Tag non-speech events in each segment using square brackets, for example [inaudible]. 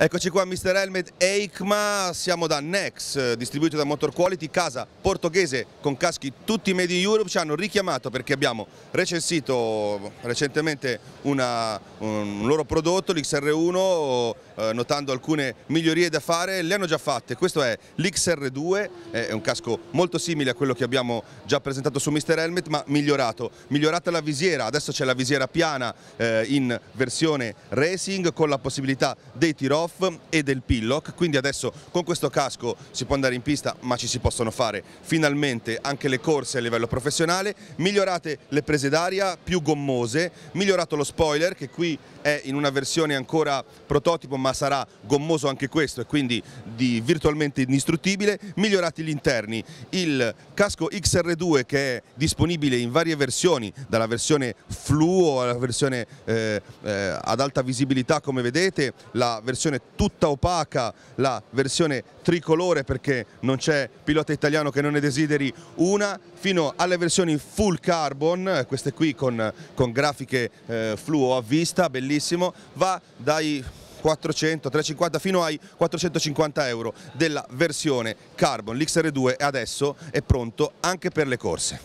Eccoci qua Mr. Helmet Eikma, siamo da Nex, distribuito da Motor Quality, casa portoghese con caschi tutti made in Europe, ci hanno richiamato perché abbiamo recensito recentemente una, un loro prodotto, l'XR1, eh, notando alcune migliorie da fare, le hanno già fatte, questo è l'XR2, è un casco molto simile a quello che abbiamo già presentato su Mr. Helmet ma migliorato, migliorata la visiera, adesso c'è la visiera piana eh, in versione racing con la possibilità dei tir off e del pillock, quindi adesso con questo casco si può andare in pista ma ci si possono fare finalmente anche le corse a livello professionale, migliorate le prese d'aria più gommose, migliorato lo spoiler che qui è in una versione ancora prototipo ma sarà gommoso anche questo e quindi di virtualmente indistruttibile, migliorati gli interni, il casco XR2 che è disponibile in varie versioni, dalla versione fluo alla versione eh, eh, ad alta visibilità come vedete, la versione versione tutta opaca, la versione tricolore perché non c'è pilota italiano che non ne desideri una, fino alle versioni full carbon, queste qui con, con grafiche eh, fluo a vista, bellissimo, va dai 400, 350 fino ai 450 euro della versione carbon. L'XR2 adesso è pronto anche per le corse.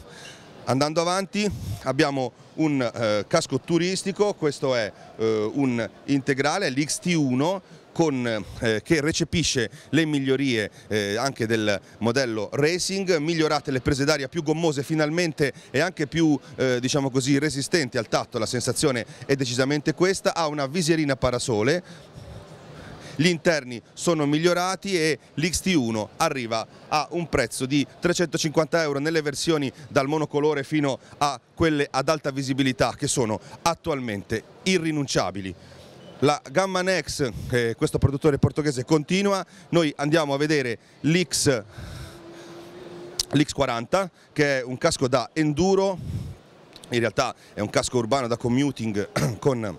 Andando avanti abbiamo un eh, casco turistico, questo è eh, un integrale, l'XT1 con, eh, che recepisce le migliorie eh, anche del modello racing, migliorate le prese d'aria più gommose finalmente e anche più eh, diciamo così, resistenti al tatto, la sensazione è decisamente questa, ha una visierina parasole gli interni sono migliorati e l'XT1 arriva a un prezzo di 350 euro nelle versioni dal monocolore fino a quelle ad alta visibilità che sono attualmente irrinunciabili. La Gamma Nex, eh, questo produttore portoghese, continua, noi andiamo a vedere l'X, 40 che è un casco da enduro, in realtà è un casco urbano da commuting [coughs] con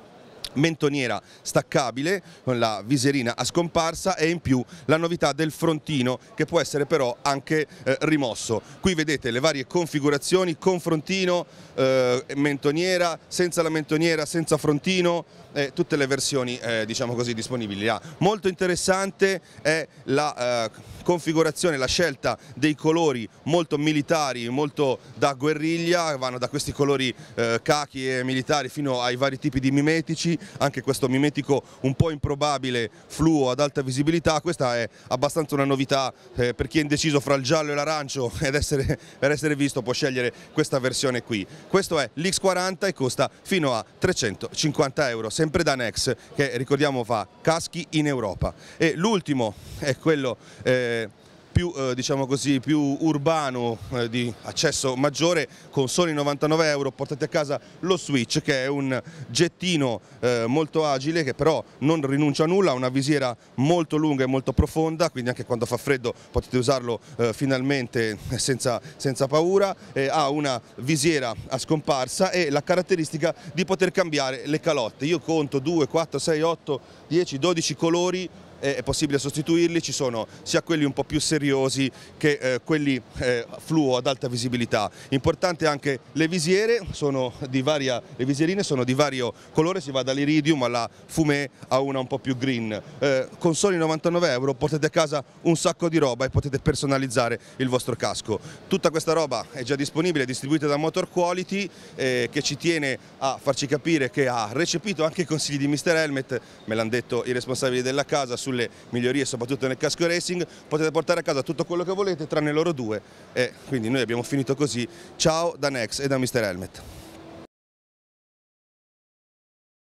mentoniera staccabile con la viserina a scomparsa e in più la novità del frontino che può essere però anche eh, rimosso. Qui vedete le varie configurazioni con frontino, eh, mentoniera, senza la mentoniera, senza frontino, eh, tutte le versioni eh, diciamo così, disponibili. Ah, molto interessante è la eh, configurazione, la scelta dei colori molto militari, molto da guerriglia, vanno da questi colori eh, cachi e militari fino ai vari tipi di mimetici, anche questo mimetico un po' improbabile fluo ad alta visibilità, questa è abbastanza una novità eh, per chi è indeciso fra il giallo e l'arancio [laughs] ed essere, per essere visto può scegliere questa versione qui. Questo è l'X40 e costa fino a 350 euro, sempre da Nex che ricordiamo fa caschi in Europa. E l'ultimo è quello... Eh, più, eh, diciamo così, più urbano eh, di accesso maggiore con soli 99 euro portate a casa lo Switch che è un gettino eh, molto agile che però non rinuncia a nulla, ha una visiera molto lunga e molto profonda quindi anche quando fa freddo potete usarlo eh, finalmente eh, senza, senza paura, ha una visiera a scomparsa e la caratteristica di poter cambiare le calotte, io conto 2, 4, 6, 8, 10, 12 colori è possibile sostituirli, ci sono sia quelli un po' più seriosi che eh, quelli eh, fluo ad alta visibilità. Importante anche le visiere, sono di varia, le visierine sono di vario colore, si va dall'iridium alla fumé a una un po' più green. Eh, con soli 99 euro portate a casa un sacco di roba e potete personalizzare il vostro casco. Tutta questa roba è già disponibile, è distribuita da Motor Quality eh, che ci tiene a farci capire che ha recepito anche i consigli di Mr. Helmet, me l'hanno detto i responsabili della casa, sul sulle migliorie soprattutto nel casco racing, potete portare a casa tutto quello che volete tranne loro due e quindi noi abbiamo finito così, ciao da Nex e da Mr. Helmet.